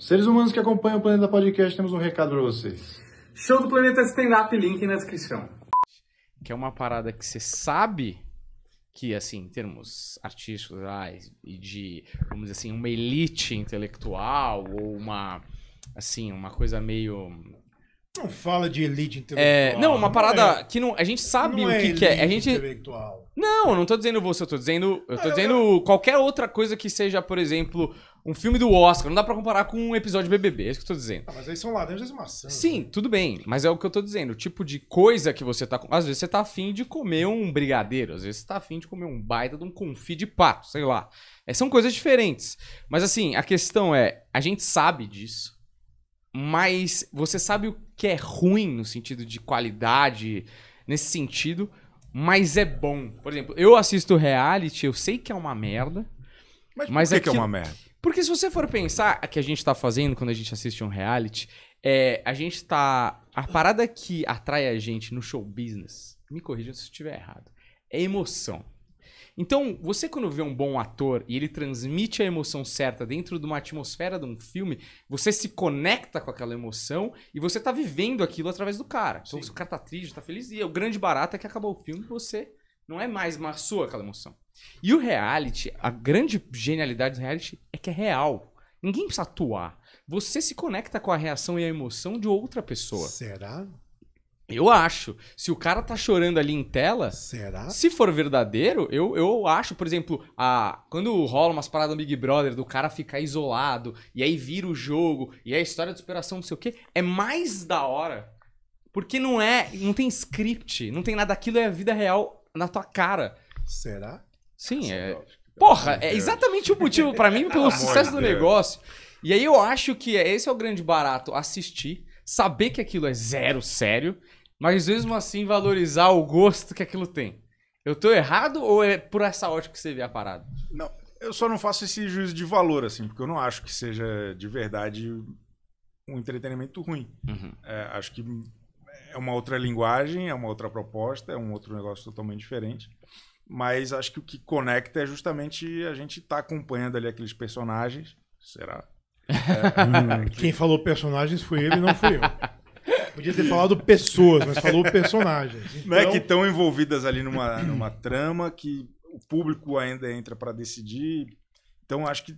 Seres humanos que acompanham o Planeta Podcast, temos um recado para vocês. Show do Planeta Stand Up, link na descrição. Que é uma parada que você sabe que, assim, em termos artísticos e de, vamos dizer assim, uma elite intelectual ou uma, assim, uma coisa meio não fala de elite é, intelectual. É, não, uma parada não é, que não, a gente sabe o é que, é que é. A gente intelectual. Não, não tô dizendo você, eu tô dizendo, eu tô é, dizendo qualquer outra coisa que seja, por exemplo, um filme do Oscar, não dá para comparar com um episódio de BBB, é isso que eu tô dizendo. Ah, mas aí são ladrões e maçãs. Sim, né? tudo bem, mas é o que eu tô dizendo, o tipo de coisa que você tá, às vezes você tá afim de comer um brigadeiro, às vezes você tá afim de comer um baita de um confi de pato, sei lá. É, são coisas diferentes. Mas assim, a questão é, a gente sabe disso. Mas você sabe o que é ruim no sentido de qualidade, nesse sentido, mas é bom. Por exemplo, eu assisto reality, eu sei que é uma merda. Mas, mas por que, é que é uma merda? Porque se você for pensar o que a gente tá fazendo quando a gente assiste um reality, é, a gente tá. A parada que atrai a gente no show business, me corrija se eu estiver errado, é emoção. Então, você quando vê um bom ator e ele transmite a emoção certa dentro de uma atmosfera de um filme, você se conecta com aquela emoção e você tá vivendo aquilo através do cara. Então, se o cara tá triste, tá feliz, e é o grande barato é que acabou o filme e você não é mais uma sua aquela emoção. E o reality, a grande genialidade do reality é que é real. Ninguém precisa atuar. Você se conecta com a reação e a emoção de outra pessoa. Será? Eu acho. Se o cara tá chorando ali em tela. Será? Se for verdadeiro, eu, eu acho, por exemplo, a, quando rola umas paradas no Big Brother do cara ficar isolado, e aí vira o jogo, e a história de superação, não sei o quê, é mais da hora. Porque não é. Não tem script, não tem nada. Aquilo é a vida real na tua cara. Será? Sim, é. é Porra, é exatamente o motivo para mim pelo sucesso do negócio. E aí eu acho que é, esse é o grande barato: assistir, saber que aquilo é zero sério mas mesmo assim valorizar o gosto que aquilo tem. Eu tô errado ou é por essa ótica que você vê a parada? Não, eu só não faço esse juízo de valor, assim, porque eu não acho que seja de verdade um entretenimento ruim. Uhum. É, acho que é uma outra linguagem, é uma outra proposta, é um outro negócio totalmente diferente. Mas acho que o que conecta é justamente a gente tá acompanhando ali aqueles personagens. Será? É, Quem falou personagens foi ele, não fui eu. Podia ter falado pessoas, mas falou personagens. Então... Não é então- que estão envolvidas ali numa, numa trama que o público ainda entra para decidir. Então acho que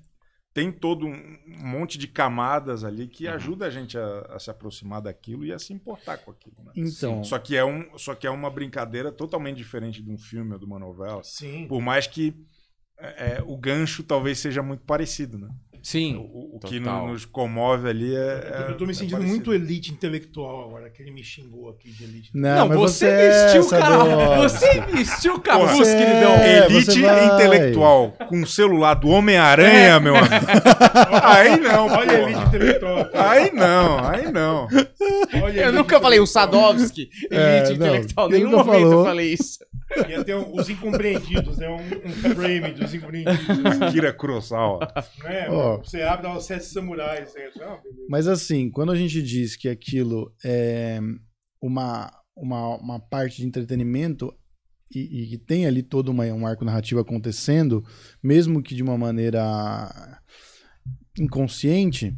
tem todo um monte de camadas ali que uhum. ajuda a gente a, a, se aproximar daquilo e a se importar com aquilo. Né? Então. Só que, é um, só que é uma brincadeira totalmente diferente de um filme ou de uma novela. Sim. Por mais que é, é o gancho talvez seja muito parecido, né? Sim. O, o que nos comove ali é. Eu tô me é sentindo é muito elite intelectual agora, que ele me xingou aqui de elite. Não, não você, você é vestiu, cara. Você vestiu o capuz, você... queridão. É, elite intelectual com o celular do Homem-Aranha, é. meu amigo. aí não. Olha porra. elite intelectual. Aí não, aí não. Olha eu nunca falei o Sadovski, elite é, intelectual. Não, nenhum momento falou. eu falei isso. Ia ter um, os incompreendidos, né? Um, um frame dos incompreendidos. Kira Kurosawa. É, oh. Você abre os sete samurais. Né? Mas assim, quando a gente diz que aquilo é uma, uma, uma parte de entretenimento e, que tem ali todo uma, um arco narrativo acontecendo, mesmo que de uma maneira inconsciente,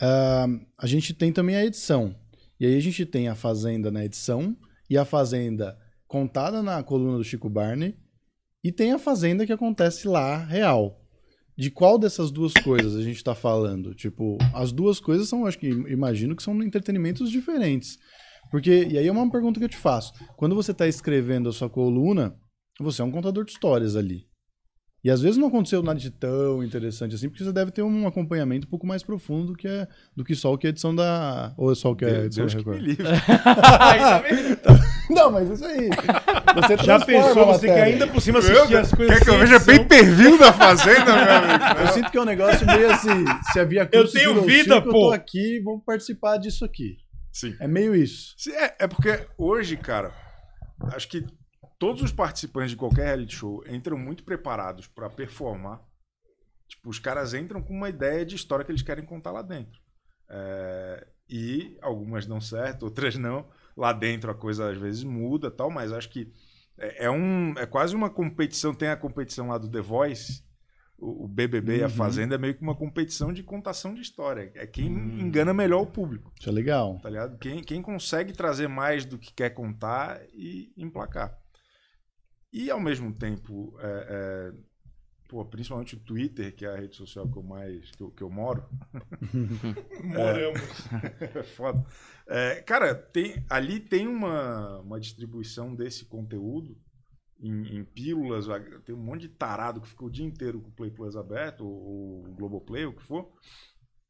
uh, a gente tem também a edição. E aí a gente tem a Fazenda na edição e a Fazenda contada na coluna do Chico Barney, e tem a Fazenda que acontece lá, real. De qual dessas duas coisas a gente está falando? Tipo, as duas coisas são, acho que, imagino que são entretenimentos diferentes. Porque, e aí é uma pergunta que eu te faço. Quando você está escrevendo a sua coluna, você é um contador de histórias ali. E às vezes não aconteceu nada de tão interessante assim, porque você deve ter um acompanhamento um pouco mais profundo do que, é, do que só o que é edição da. Ou só o que é edição Deus da livro não, mas isso aí. Você Já pensou você que ainda por cima assistir as coisas. Quer que eu veja bem perfil da Fazenda, meu amigo? Né? Eu sinto que é um negócio meio assim. Se havia Eu tenho vida, pô! Eu tô aqui, vou participar disso aqui. Sim. É meio isso. É, é porque hoje, cara, acho que todos os participantes de qualquer reality show entram muito preparados para performar. Tipo, os caras entram com uma ideia de história que eles querem contar lá dentro. É, e algumas dão certo, outras não. Lá dentro a coisa às vezes muda tal, mas acho que é, é um, é quase uma competição. Tem a competição lá do The Voice, o, o BBB uhum. e a uhum. Fazenda é meio que uma competição de contação de história. É quem uhum. engana melhor o público. Isso é legal. Tá ligado? Quem, quem consegue trazer mais do que quer contar e emplacar. E, ao mesmo tempo, é, é, pô, principalmente o Twitter, que é a rede social que eu mais que eu, que eu moro. É, Moramos. É, foda. É, cara, tem, ali tem uma, uma distribuição desse conteúdo em, em, pílulas. Tem um monte de tarado que fica o dia inteiro com o Play Plus aberto, ou, ou Globoplay, ou o que for,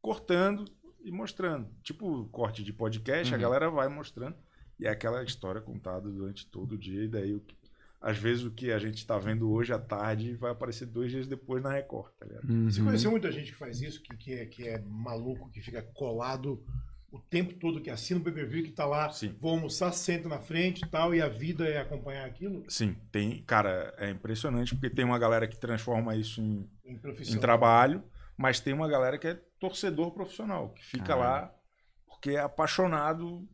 cortando e mostrando. Tipo corte de podcast, uhum. a galera vai mostrando. E é aquela história contada durante todo o dia, e daí o que às vezes o que a gente está vendo hoje à tarde vai aparecer dois dias depois na Record, tá ligado? Uhum. Você conheceu muita gente que faz isso, que, que, é, que é maluco, que fica colado o tempo todo, que assina o BBV, que está lá, Sim. vou almoçar, senta na frente e tal, e a vida é acompanhar aquilo? Sim, tem, cara, é impressionante, porque tem uma galera que transforma isso em, em, em trabalho, mas tem uma galera que é torcedor profissional, que fica ah. lá porque é apaixonado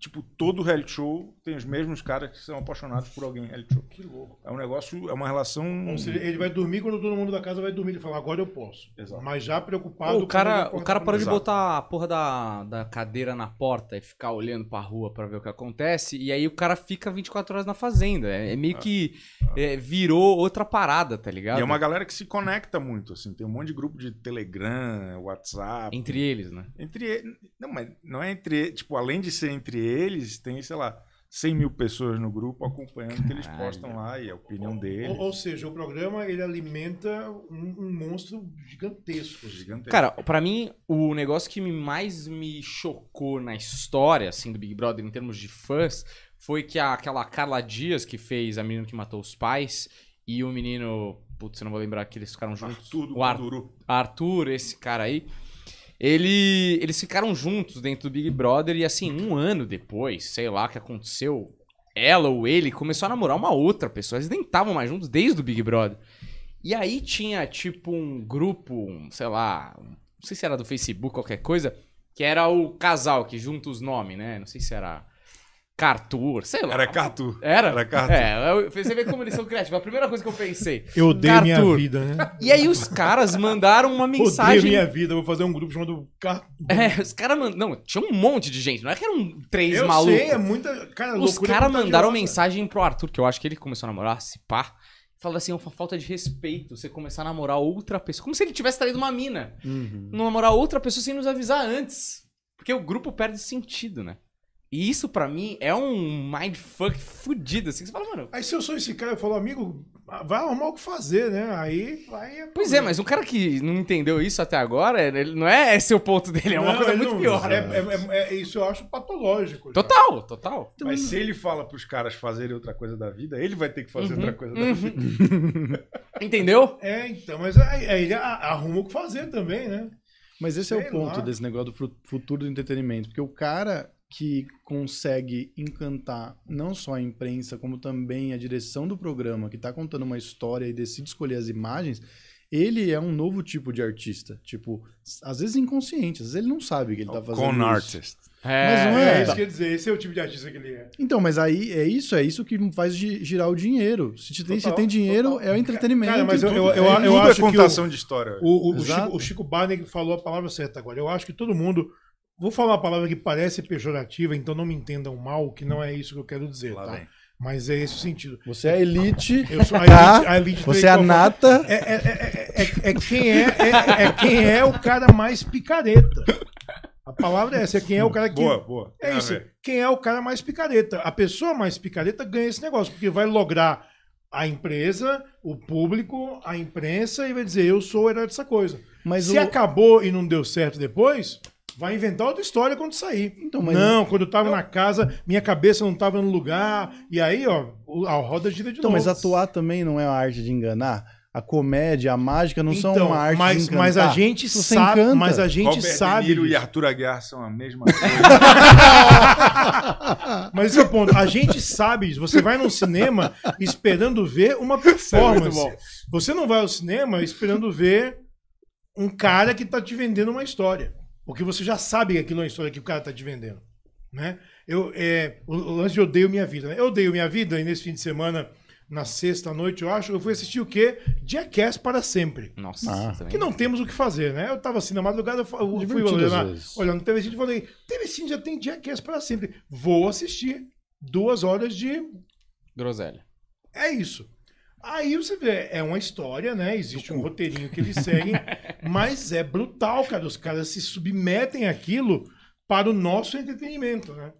tipo, todo reality show tem os mesmos caras que são apaixonados por alguém reality show. Que louco. É um negócio, é uma relação. Então, ele vai dormir quando todo mundo da casa vai dormir. Ele fala, agora eu posso. Exato. Mas já preocupado. o cara, o cara tá parou de botar a porra da, da cadeira na porta e ficar olhando pra rua pra ver o que acontece. E aí o cara fica 24 horas na fazenda. É, é meio é. que é, virou outra parada, tá ligado? E é uma galera que se conecta muito, assim. Tem um monte de grupo de Telegram, WhatsApp. Entre eles, né? Entre eles. Não, mas não é entre. Tipo, além de ser entre eles deles tem, sei lá, 100 mil pessoas no grupo acompanhando Caralho. que eles postam lá e a opinião deles Ou, ou seja, o programa ele alimenta um, um monstro gigantesco, assim. gigantesco. Cara, para mim, o negócio que mais me chocou na história assim, do Big Brother em termos de fãs foi que a, aquela Carla Dias que fez A Menina que Matou os Pais e o menino, putz, eu não vou lembrar que eles ficaram juntos. Arthur, o Ar Arthur, esse cara aí. Ele, eles ficaram juntos dentro do Big Brother e assim, um ano depois, sei lá o que aconteceu, ela ou ele começou a namorar uma outra pessoa. Eles nem estavam mais juntos desde o Big Brother. E aí tinha, tipo, um grupo, um, sei lá, não sei se era do Facebook, qualquer coisa, que era o casal, que junta os nomes, né? Não sei se era Cartur, sei lá. Era Cartur. Era? Era Cartur. É, você vê como eles são criativos. A primeira coisa que eu pensei. Eu odeio Cartur. minha vida, né? E aí os caras mandaram uma mensagem. Odeio minha vida, vou fazer um grupo chamado Cartur. É, os caras mandaram. Não, tinha um monte de gente, não é que eram três eu malucos. Sei, é muita. Cara, os é caras mandaram mensagem pro Arthur, que eu acho que ele começou a namorar, se pá. Fala assim, é uma falta de respeito você começar a namorar outra pessoa. Como se ele tivesse traído uma mina. Uhum. Namorar outra pessoa sem nos avisar antes. Porque o grupo perde sentido, né? E isso para mim é um mindfuck fudido, assim, que você fala, mano... Aí se eu sou esse cara, eu falo, amigo, vai arrumar o que fazer, né? Aí vai... É pois é, mas um cara que não entendeu isso até agora, ele não é esse o ponto dele, é uma não, coisa muito não, pior. É, né? é, isso eu acho patológico. Total, já. total. Mas então, se ele fala pros caras fazerem outra coisa da vida, ele vai ter que fazer uhum, outra coisa uhum. da vida. Entendeu? É, então, mas aí, aí ele arruma o que fazer também, né? Mas esse Sei é o ponto lá. desse negócio do futuro do entretenimento, porque o cara que consegue encantar não só a imprensa, como também a direção do programa, que está contando uma história e decide escolher as imagens, ele é um novo tipo de artista. Tipo, às vezes inconsciente, às vezes ele não sabe que ele está fazendo. Con isso. artist. É, mas não é. é isso tá. quer dizer, esse é o tipo de artista que ele é. Então, mas aí é isso, é isso que faz girar o dinheiro. Se tem, total, se tem dinheiro, total. é o entretenimento. Cara, mas eu, eu, eu, eu, eu é acho é contação que o, de história. O, o, o, Chico, o Chico Barney falou a palavra certa agora. Eu acho que todo mundo Vou falar uma palavra que parece pejorativa, então não me entendam mal, que não é isso que eu quero dizer, Lá tá? Mas é esse o sentido. Você é a elite. Eu sou a elite. A elite você é a nata. É, é, é, é, quem é, é, quem é o cara mais picareta. A palavra é essa, é quem é o cara que. Boa, boa. É isso. Quem é o cara mais picareta. A pessoa mais picareta ganha esse negócio, porque vai lograr a empresa, o público, a imprensa e vai dizer: eu sou o herói dessa coisa. Mas Se o... acabou e não deu certo depois, Vai inventar outra história quando sair. Então, mas não, quando eu tava eu... na casa, minha cabeça não tava no lugar. E aí, ó, a roda gira de então, novo. mas atuar também não é a arte de enganar? A comédia, a mágica não então, são uma arte mas, de encantar. Mas a gente sabe, encanta. mas a gente Robert sabe. Niro e Arthur Aguiar são a mesma coisa. mas esse é o ponto. A gente sabe, você vai num cinema esperando ver uma é performance. É você não vai ao cinema esperando ver um cara que tá te vendendo uma história. O que você já sabe aqui na é história que o cara tá te vendendo. Né? Eu, é, o, o lance de Odeio Minha Vida. Né? Eu odeio Minha Vida e nesse fim de semana na sexta noite, eu acho, eu fui assistir o quê? Jackass para sempre. Nossa. Ah. Que não temos o que fazer, né? Eu tava assim na madrugada, eu fui olhando, olhando TV e falei, TV Cine já tem Jackass para sempre. Vou assistir duas horas de... Groselha. É isso. Aí você vê, é uma história, né? Existe um roteirinho que eles seguem, mas é brutal, cara. Os caras se submetem àquilo para o nosso entretenimento, né?